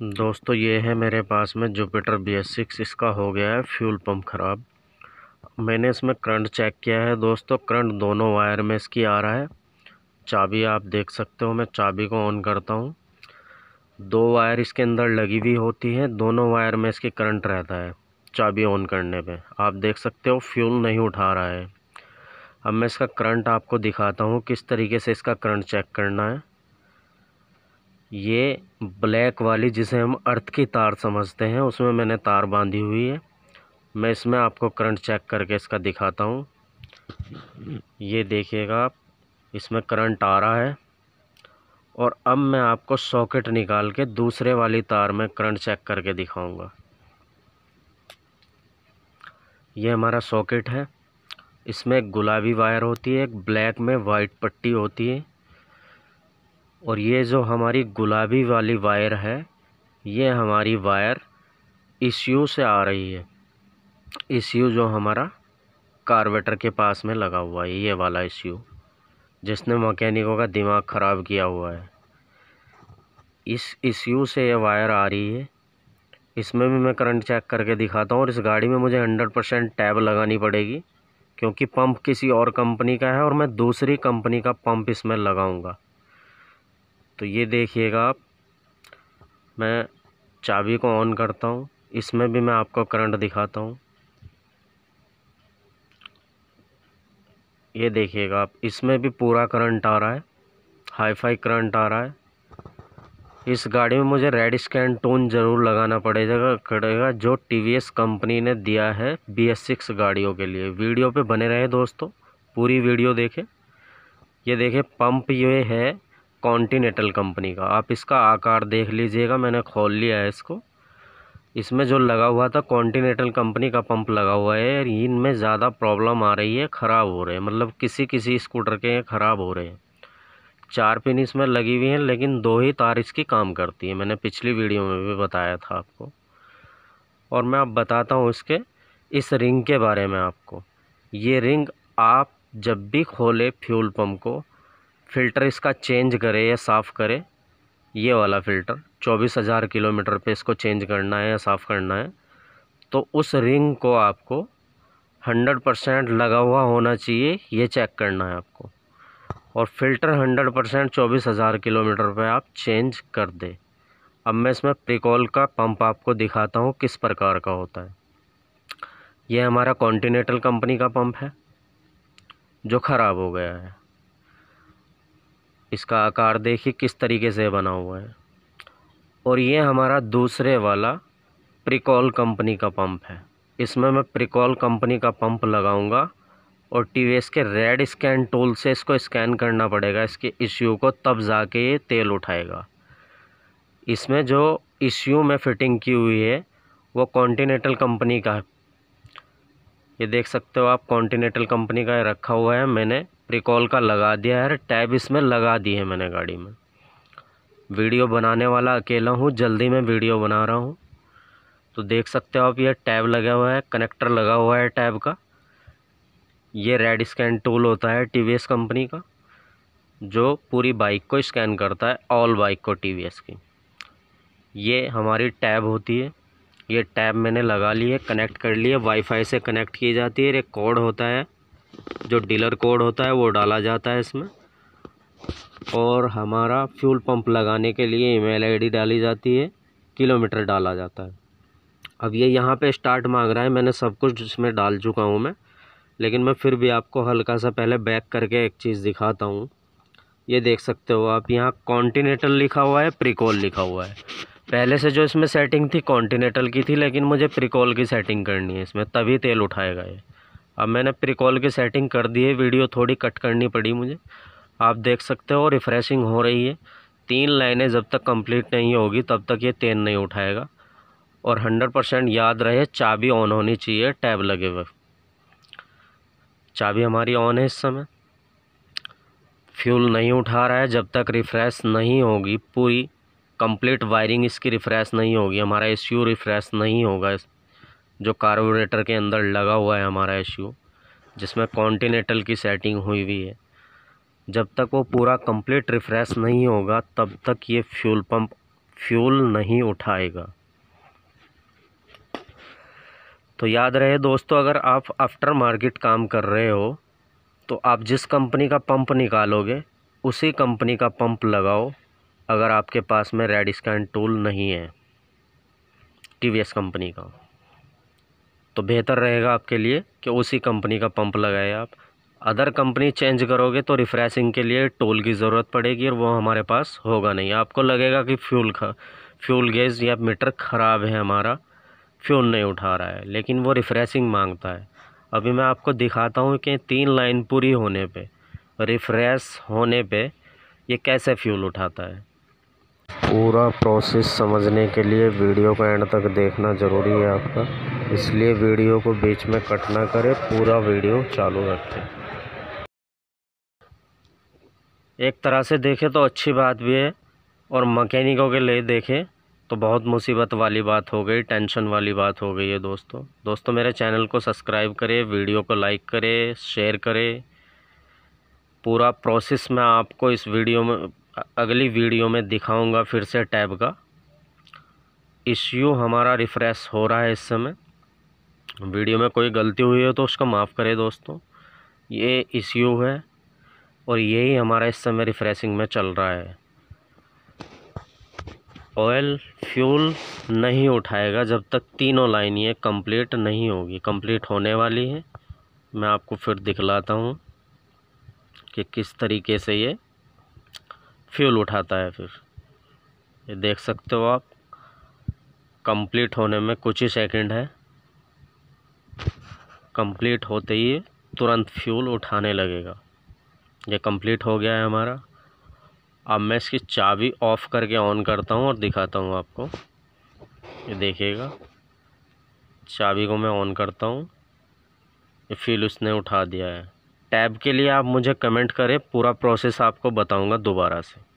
हम्म। दोस्तों ये है मेरे पास में जुपिटर बी एस सिक्स इसका हो गया है फ्यूल पंप ख़राब मैंने इसमें करंट चेक किया है दोस्तों करंट दोनों वायर में इसकी आ रहा है चाबी आप देख सकते हो मैं चाबी को ऑन करता हूँ दो वायर इसके अंदर लगी हुई होती है दोनों वायर में इसकी करंट रहता है चाबी ऑन करने पर आप देख सकते हो फ्यूल नहीं उठा रहा है अब मैं इसका करंट आपको दिखाता हूँ किस तरीके से इसका करंट चेक करना है ये ब्लैक वाली जिसे हम अर्थ की तार समझते हैं उसमें मैंने तार बांधी हुई है मैं इसमें आपको करंट चेक करके इसका दिखाता हूँ ये देखिएगा आप इसमें करंट आ रहा है और अब मैं आपको सॉकेट निकाल के दूसरे वाली तार में करंट चेक करके दिखाऊंगा ये हमारा सॉकेट है इसमें गुलाबी वायर होती है एक ब्लैक में वाइट पट्टी होती है और ये जो हमारी गुलाबी वाली वायर है ये हमारी वायर इश्यू से आ रही है इश्यू जो हमारा कार्बेटर के पास में लगा हुआ है ये वाला इश्यू जिसने मकैनिकों का दिमाग ख़राब किया हुआ है इस इश्यू से ये वायर आ रही है इसमें भी मैं करंट चेक करके दिखाता हूँ और इस गाड़ी में मुझे हंड्रेड परसेंट टैब लगानी पड़ेगी क्योंकि पंप किसी और कंपनी का है और मैं दूसरी कंपनी का पंप इसमें लगाऊंगा तो ये देखिएगा आप मैं चाबी को ऑन करता हूँ इसमें भी मैं आपको करंट दिखाता हूँ ये देखिएगा आप इसमें भी पूरा करंट आ रहा है हाईफाई करंट आ रहा है इस गाड़ी में मुझे रेड स्कैन टोन ज़रूर लगाना पड़ेगा पड़ेगा जो टीवीएस कंपनी ने दिया है बी एस सिक्स गाड़ियों के लिए वीडियो पे बने रहे दोस्तों पूरी वीडियो देखें ये देखें पंप ये है कॉन्टीनेंटल कंपनी का आप इसका आकार देख लीजिएगा मैंने खोल लिया है इसको इसमें जो लगा हुआ था कॉन्टीनेंटल कंपनी का पंप लगा हुआ है और इनमें ज़्यादा प्रॉब्लम आ रही है ख़राब हो रहे हैं मतलब किसी किसी स्कूटर के ख़राब हो रहे हैं चार पिन इसमें लगी हुई हैं लेकिन दो ही तार इसकी काम करती है मैंने पिछली वीडियो में भी बताया था आपको और मैं आप बताता हूँ इसके इस रिंग के बारे में आपको ये रिंग आप जब भी खोले फ्यूल पम्प को फ़िल्टर इसका चेंज करें या साफ़ करें ये वाला फ़िल्टर चौबीस हज़ार किलोमीटर पे इसको चेंज करना है या साफ़ करना है तो उस रिंग को आपको हंड्रेड परसेंट लगा हुआ होना चाहिए ये चेक करना है आपको और फ़िल्टर हंड्रेड परसेंट चौबीस हज़ार किलोमीटर पर आप चेंज कर दें अब मैं इसमें प्रिकॉल का पंप आपको दिखाता हूँ किस प्रकार का होता है यह हमारा कॉन्टीनेंटल कंपनी का पंप है जो ख़राब हो गया है इसका आकार देखिए किस तरीके से बना हुआ है और ये हमारा दूसरे वाला प्रिकॉल कंपनी का पंप है इसमें मैं प्रिकॉल कंपनी का पंप लगाऊंगा और टी के रेड स्कैन टूल से इसको स्कैन करना पड़ेगा इसके इश्यू को तब जाके ये तेल उठाएगा इसमें जो इश्यू में फ़िटिंग की हुई है वो कॉन्टीनेंटल कंपनी का है ये देख सकते हो आप कॉन्टीनेंटल कंपनी का रखा हुआ है मैंने रिकॉल का लगा दिया है टैब इसमें लगा दी है मैंने गाड़ी में वीडियो बनाने वाला अकेला हूँ जल्दी मैं वीडियो बना रहा हूँ तो देख सकते हो आप ये टैब लगा हुआ है कनेक्टर लगा हुआ है टैब का ये रेड स्कैन टूल होता है टी कंपनी का जो पूरी बाइक को स्कैन करता है ऑल बाइक को टी की ये हमारी टैब होती है ये टैब मैंने लगा ली है कनेक्ट कर लिया वाईफाई से कनेक्ट की जाती है ये कोड होता है जो डीलर कोड होता है वो डाला जाता है इसमें और हमारा फ्यूल पंप लगाने के लिए ईमेल आईडी डाली जाती है किलोमीटर डाला जाता है अब ये यहाँ पे स्टार्ट मांग रहा है मैंने सब कुछ इसमें डाल चुका हूँ मैं लेकिन मैं फिर भी आपको हल्का सा पहले बैक करके एक चीज़ दिखाता हूँ ये देख सकते हो आप यहाँ कॉन्टीनेंटल लिखा हुआ है प्रिकॉल लिखा हुआ है पहले से जो इसमें सेटिंग थी कॉन्टीनेंटल की थी लेकिन मुझे प्रिकॉल की सेटिंग करनी है इसमें तभी तेल उठाएगा ये अब मैंने प्रिकॉल की सेटिंग कर दी है वीडियो थोड़ी कट करनी पड़ी मुझे आप देख सकते हो रिफ़्रेशिंग हो रही है तीन लाइनें जब तक कंप्लीट नहीं होगी तब तक ये तेन नहीं उठाएगा और हंड्रेड परसेंट याद रहे चाबी ऑन होनी चाहिए टैब लगे हुए चाबी हमारी ऑन है इस समय फ्यूल नहीं उठा रहा है जब तक रिफ़्रेश नहीं होगी पूरी कंप्लीट वायरिंग इसकी रिफ़्रेश नहीं होगी हमारा एस रिफ़्रेश नहीं होगा इस जो कार्बोरेटर के अंदर लगा हुआ है हमारा इश्यू जिसमें कॉन्टीनेंटल की सेटिंग हुई हुई है जब तक वो पूरा कंप्लीट रिफ्रेश नहीं होगा तब तक ये फ्यूल पंप फ्यूल नहीं उठाएगा तो याद रहे दोस्तों अगर आप आफ्टर मार्केट काम कर रहे हो तो आप जिस कंपनी का पंप निकालोगे उसी कंपनी का पंप लगाओ अगर आपके पास में रेड स्कैन टूल नहीं है टीवीएस कंपनी का तो बेहतर रहेगा आपके लिए कि उसी कंपनी का पंप लगाए आप अदर कंपनी चेंज करोगे तो रिफ्रेशिंग के लिए टोल की ज़रूरत पड़ेगी और वो हमारे पास होगा नहीं आपको लगेगा कि फ्यूल खा फ्यूल गैस या मीटर ख़राब है हमारा फ्यूल नहीं उठा रहा है लेकिन वो रिफ्रेशिंग मांगता है अभी मैं आपको दिखाता हूँ कि तीन लाइन पूरी होने पर रिफ्रेश होने पर ये कैसे फ्यूल उठाता है पूरा प्रोसेस समझने के लिए वीडियो को एंड तक देखना ज़रूरी है आपका इसलिए वीडियो को बीच में कट ना करें पूरा वीडियो चालू रखें एक तरह से देखें तो अच्छी बात भी है और मकैनिकों के लिए देखें तो बहुत मुसीबत वाली बात हो गई टेंशन वाली बात हो गई है दोस्तों दोस्तों मेरे चैनल को सब्सक्राइब करें वीडियो को लाइक करें शेयर करें पूरा प्रोसेस मैं आपको इस वीडियो में अगली वीडियो में दिखाऊंगा फिर से टैब का इश्यू हमारा रिफ़्रेश हो रहा है इस समय वीडियो में कोई गलती हुई हो तो उसका माफ़ करें दोस्तों ये इश्यू है और यही हमारा इस समय रिफ़्रेशिंग में चल रहा है ऑयल फ्यूल नहीं उठाएगा जब तक तीनों लाइन ये कंप्लीट नहीं होगी कंप्लीट होने वाली है मैं आपको फिर दिखलाता हूँ कि किस तरीके से ये फ्यूल उठाता है फिर ये देख सकते हो आप कंप्लीट होने में कुछ ही सेकंड है कंप्लीट होते ही तुरंत फ्यूल उठाने लगेगा ये कंप्लीट हो गया है हमारा अब मैं इसकी चाबी ऑफ़ करके ऑन करता हूँ और दिखाता हूँ आपको ये देखिएगा चाबी को मैं ऑन करता हूँ ये फ्यूल उसने उठा दिया है टैब के लिए आप मुझे कमेंट करें पूरा प्रोसेस आपको बताऊंगा दोबारा से